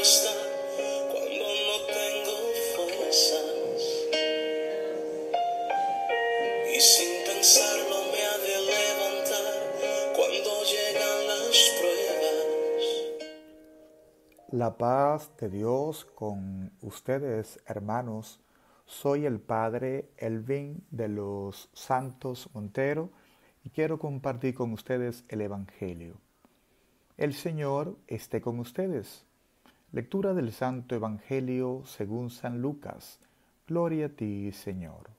cuando no tengo fuerzas. Y sin pensarlo me ha de levantar cuando llegan las pruebas. La paz de Dios con ustedes, hermanos. Soy el padre Elvin de los Santos Montero y quiero compartir con ustedes el Evangelio. El Señor esté con ustedes. Lectura del Santo Evangelio según San Lucas. Gloria a ti, Señor.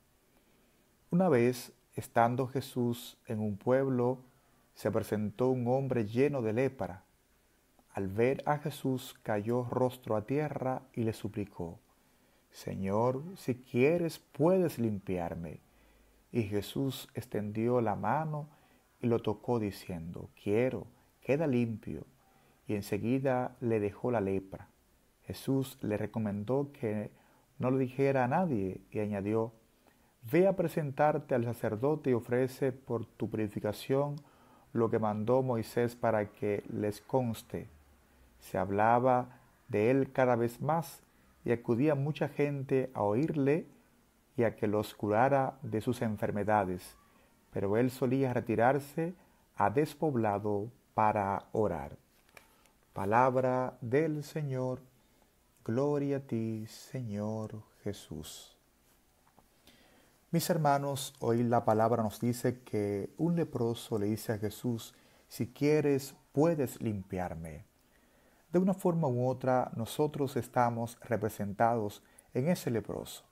Una vez, estando Jesús en un pueblo, se presentó un hombre lleno de lepra. Al ver a Jesús cayó rostro a tierra y le suplicó, Señor, si quieres puedes limpiarme. Y Jesús extendió la mano y lo tocó diciendo, Quiero, queda limpio y enseguida le dejó la lepra. Jesús le recomendó que no lo dijera a nadie y añadió, Ve a presentarte al sacerdote y ofrece por tu purificación lo que mandó Moisés para que les conste. Se hablaba de él cada vez más y acudía mucha gente a oírle y a que los curara de sus enfermedades, pero él solía retirarse a despoblado para orar. Palabra del Señor, gloria a ti, Señor Jesús. Mis hermanos, hoy la palabra nos dice que un leproso le dice a Jesús, si quieres, puedes limpiarme. De una forma u otra, nosotros estamos representados en ese leproso,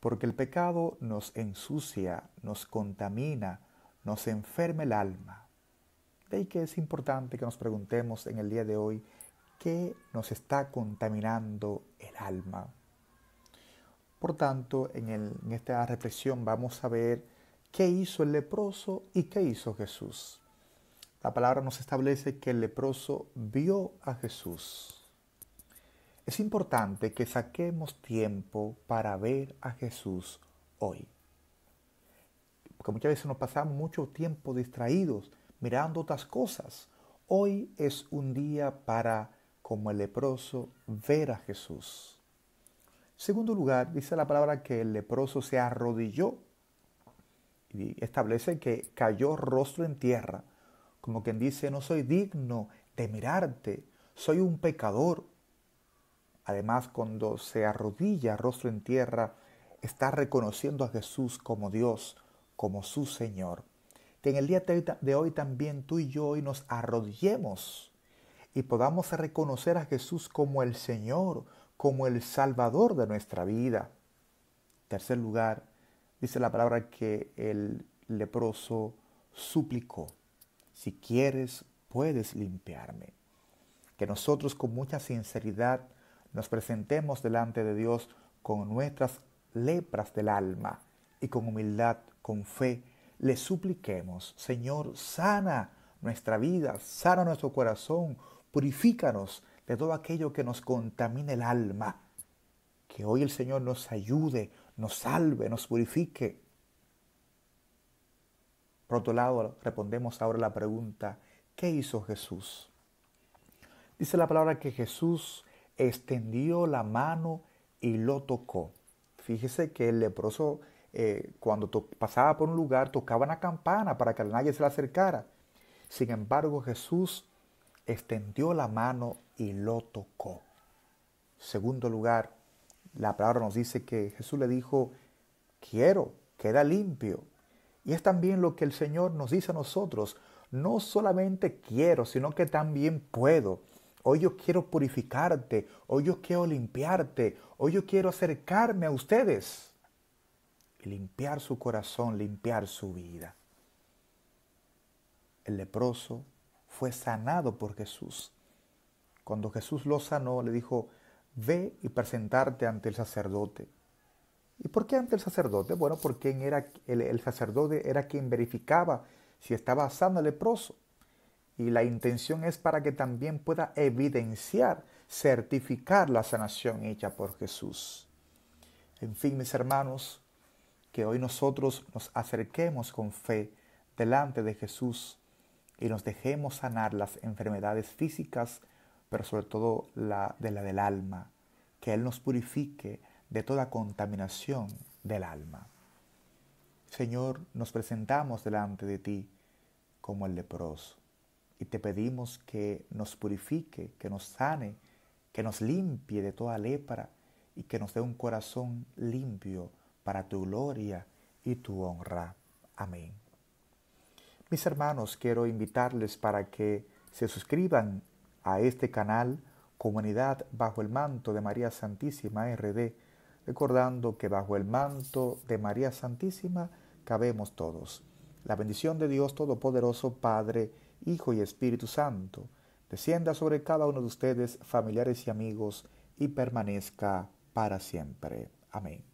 porque el pecado nos ensucia, nos contamina, nos enferma el alma, ahí que es importante que nos preguntemos en el día de hoy qué nos está contaminando el alma. Por tanto, en, en esta reflexión vamos a ver qué hizo el leproso y qué hizo Jesús. La palabra nos establece que el leproso vio a Jesús. Es importante que saquemos tiempo para ver a Jesús hoy. Porque muchas veces nos pasamos mucho tiempo distraídos mirando otras cosas. Hoy es un día para, como el leproso, ver a Jesús. Segundo lugar, dice la palabra que el leproso se arrodilló y establece que cayó rostro en tierra, como quien dice, no soy digno de mirarte, soy un pecador. Además, cuando se arrodilla rostro en tierra, está reconociendo a Jesús como Dios, como su Señor que en el día de hoy también tú y yo hoy nos arrodillemos y podamos reconocer a Jesús como el Señor, como el Salvador de nuestra vida. Tercer lugar, dice la palabra que el leproso suplicó, si quieres, puedes limpiarme. Que nosotros con mucha sinceridad nos presentemos delante de Dios con nuestras lepras del alma y con humildad, con fe, le supliquemos, Señor, sana nuestra vida, sana nuestro corazón, purifícanos de todo aquello que nos contamine el alma. Que hoy el Señor nos ayude, nos salve, nos purifique. Por otro lado, respondemos ahora la pregunta, ¿qué hizo Jesús? Dice la palabra que Jesús extendió la mano y lo tocó. Fíjese que el leproso eh, cuando pasaba por un lugar, tocaba una campana para que nadie se le acercara. Sin embargo, Jesús extendió la mano y lo tocó. Segundo lugar, la palabra nos dice que Jesús le dijo, quiero, queda limpio. Y es también lo que el Señor nos dice a nosotros, no solamente quiero, sino que también puedo. Hoy yo quiero purificarte, hoy yo quiero limpiarte, hoy yo quiero acercarme a ustedes limpiar su corazón, limpiar su vida. El leproso fue sanado por Jesús. Cuando Jesús lo sanó, le dijo, ve y presentarte ante el sacerdote. ¿Y por qué ante el sacerdote? Bueno, porque era, el, el sacerdote era quien verificaba si estaba sano el leproso. Y la intención es para que también pueda evidenciar, certificar la sanación hecha por Jesús. En fin, mis hermanos, que hoy nosotros nos acerquemos con fe delante de Jesús y nos dejemos sanar las enfermedades físicas, pero sobre todo la de la del alma, que Él nos purifique de toda contaminación del alma. Señor, nos presentamos delante de ti como el leproso y te pedimos que nos purifique, que nos sane, que nos limpie de toda lepra y que nos dé un corazón limpio para tu gloria y tu honra. Amén. Mis hermanos, quiero invitarles para que se suscriban a este canal Comunidad bajo el manto de María Santísima RD, recordando que bajo el manto de María Santísima cabemos todos. La bendición de Dios Todopoderoso, Padre, Hijo y Espíritu Santo, descienda sobre cada uno de ustedes, familiares y amigos, y permanezca para siempre. Amén.